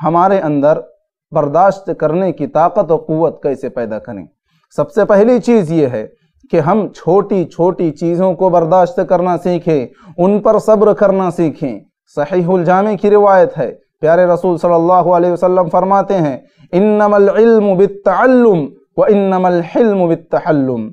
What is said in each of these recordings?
हमारे अंदर बर्दाश्त करने की ताकत और क़वत कैसे पैदा करें सबसे पहली चीज़ ये है कि हम छोटी छोटी चीज़ों को बर्दाश्त करना सीखें उन पर सब्र करना सीखें सही जामे की रिवायत है प्यारे रसूल सल्लल्लाहु अलैहि वसल्लम फरमाते हैं इन्नमल्म बितम व इन्नमल्म बितम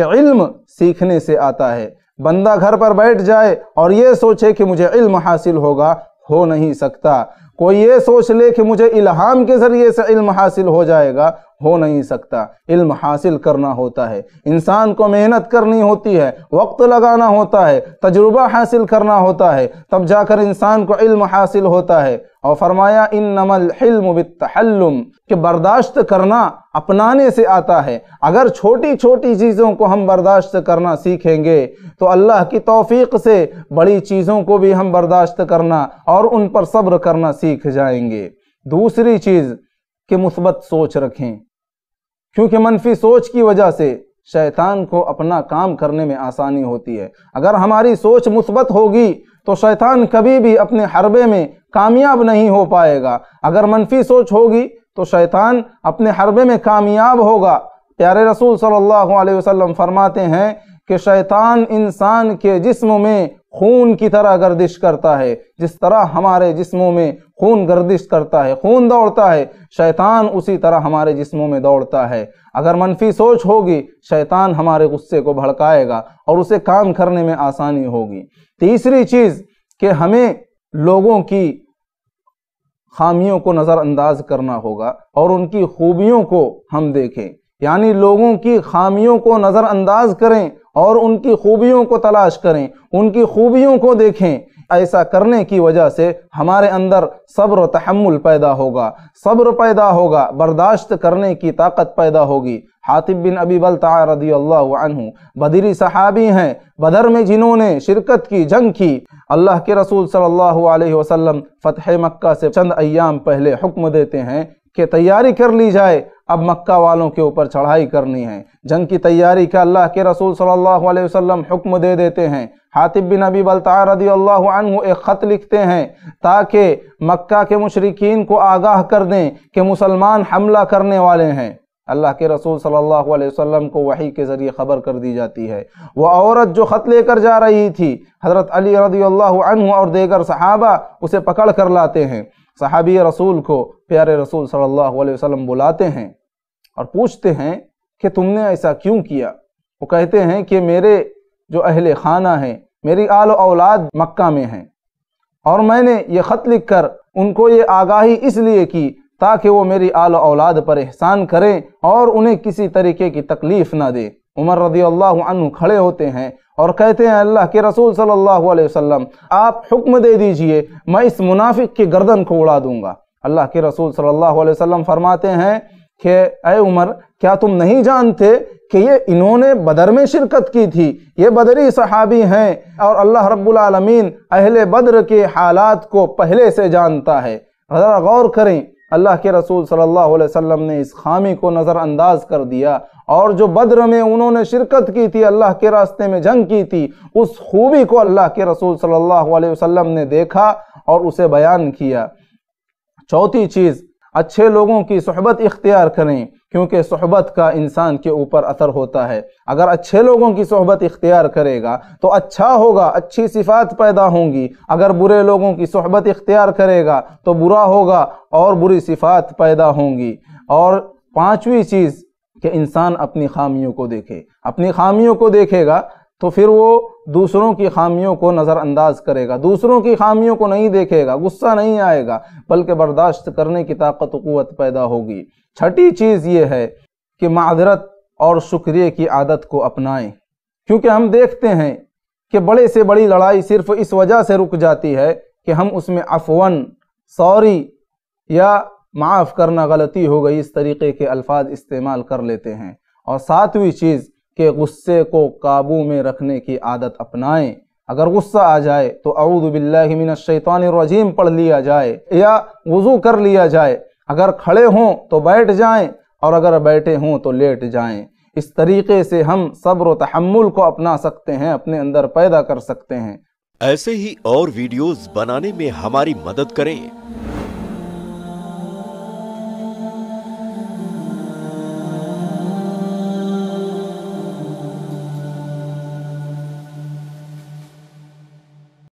कि इल्म सीखने से आता है बंदा घर पर बैठ जाए और ये सोचे कि मुझे इल्म हासिल होगा हो नहीं सकता कोई ये सोच ले कि मुझे इल्हाम के ज़रिए से इल्म हासिल हो जाएगा हो नहीं सकता इल्म हासिल करना होता है इंसान को मेहनत करनी होती है वक्त लगाना होता है तजुर्बा हासिल करना होता है तब जाकर इंसान को इल्म हासिल होता है और फरमाया इन नमल हिल्म बितहल्लुम के बर्दाश्त करना अपनाने से आता है अगर छोटी छोटी चीज़ों को हम बर्दाश्त करना सीखेंगे तो अल्लाह की तौफीक से बड़ी चीज़ों को भी हम बर्दाश्त करना और उन पर सब्र करना सीख जाएंगे दूसरी चीज़ कि मुस्बत सोच रखें क्योंकि मनफी सोच की वजह से शैतान को अपना काम करने में आसानी होती है अगर हमारी सोच मुस्बत होगी तो शैतान कभी भी अपने हरबे में कामयाब नहीं हो पाएगा अगर मनफी सोच होगी तो शैतान अपने हरबे में कामयाब होगा प्यारे रसूल सल्लल्लाहु अलैहि वसल्लम फरमाते हैं कि शैतान इंसान के जिस्म में खून की तरह गर्दिश करता है जिस तरह हमारे जिस्मों में खून गर्दिश करता है खून दौड़ता है शैतान उसी तरह हमारे जिस्मों में दौड़ता है अगर मनफी सोच होगी शैतान हमारे गुस्से को भड़काएगा और उसे काम करने में आसानी होगी तीसरी चीज़ कि हमें लोगों की खामियों को नज़रअंदाज करना होगा और उनकी खूबियों को हम देखें यानी लोगों की खामियों को नज़रअंदाज करें और उनकी खूबियों को तलाश करें उनकी खूबियों को देखें ऐसा करने की वजह से हमारे अंदर सब्र तहमुल पैदा होगा सब्र पैदा होगा बर्दाश्त करने की ताकत पैदा होगी हातिब बिन अबी बलता रदी अल्लाह बदरी सहाबी हैं बदर में जिन्होंने शिरकत की जंग की अल्लाह के रसूल सल्लल्लाहु अलैहि वसल्लम फ़तह मक्का से चंद अयाम पहले हुक्म देते हैं कि तैयारी कर ली जाए अब मक्का वालों के ऊपर चढ़ाई करनी है जंग की तैयारी का अल्लाह के रसूल सल्लल्लाहु अलैहि वसल्लम हुक्म दे देते हैं हातिब बिन अबी बलता रदी अल्लाह एक ख़त लिखते हैं ताकि मक्का के मशरकिन को आगाह कर दें कि मुसलमान हमला करने वाले हैं अल्लाह के रसूल सल्लल्लाहु अलैहि वसल्लम को वही के ज़रिए ख़बर कर दी जाती है वह औरत जो ख़त लेकर जा रही थी हज़रत अली रदी अल्लाह और देगर सहाबा उसे पकड़ कर लाते हैं सहाबी रसूल को प्यारे रसूल सल्लल्लाहु अलैहि वसल्लम बुलाते हैं और पूछते हैं कि तुमने ऐसा क्यों किया वो कहते हैं कि मेरे जो अहले खाना हैं मेरी आल औलाद मक्का में हैं और मैंने ये ख़त लिख कर उनको ये आगाही इसलिए की ताकि वो मेरी आल औलाद पर एहसान करें और उन्हें किसी तरीके की तकलीफ़ ना दें उमर रदी अल्लाह अनु खड़े होते हैं और कहते हैं अल्लाह के रसूल सल्लल्लाहु अलैहि वसल्लम आप हुक्म दे दीजिए मैं इस मुनाफिक की गर्दन को उड़ा दूंगा अल्लाह के रसूल सल्लल्लाहु अलैहि वसल्लम फरमाते हैं कि अय उमर क्या तुम नहीं जानते कि ये इन्होंने बदर में शिरकत की थी ये बदरी सहाबी हैं और अल्लाह रब्बुल रबालमीन अहले बद्र के हालात को पहले से जानता है गौर करें अल्लाह के रसूल सल्लल्लाहु अलैहि वसल्लम ने इस खामी को नज़रअंदाज कर दिया और जो बद्र में उन्होंने शिरकत की थी अल्लाह के रास्ते में जंग की थी उस खूबी को अल्लाह के रसूल सल्लल्लाहु अलैहि वसल्लम ने देखा और उसे बयान किया चौथी चीज़ अच्छे लोगों की सहबत इख्तियार करें क्योंकि सहबत का इंसान के ऊपर असर होता है अगर अच्छे लोगों की सहबत इख्तियार करेगा तो अच्छा होगा अच्छी सिफात पैदा होंगी अगर बुरे लोगों की सहबत इख्तियार करेगा तो बुरा होगा और बुरी सिफात पैदा होंगी और पाँचवीं चीज़ कि इंसान अपनी खामियों को देखे अपनी खामियों को देखेगा तो फिर वो दूसरों की खामियों को नज़रअंदाज करेगा दूसरों की खामियों को नहीं देखेगा गुस्सा नहीं आएगा बल्कि बर्दाश्त करने की ताकत क़वत पैदा होगी छठी चीज़ ये है कि मादरत और शुक्रिया की आदत को अपनाएं क्योंकि हम देखते हैं कि बड़े से बड़ी लड़ाई सिर्फ इस वजह से रुक जाती है कि हम उसमें अफवन सॉरी या माफ़ करना गलती हो गई इस तरीके के अल्फाज इस्तेमाल कर लेते हैं और सातवीं चीज़ के गुस्से को काबू में रखने की आदत अपनाएं अगर गुस्सा आ जाए तो अऊदबिल्लिमिनशैतानरजीम पढ़ लिया जाए या वज़ू कर लिया जाए अगर खड़े हों तो बैठ जाएं और अगर बैठे हों तो लेट जाएं इस तरीके से हम सब्र तहमुल को अपना सकते हैं अपने अंदर पैदा कर सकते हैं ऐसे ही और वीडियोस बनाने में हमारी मदद करें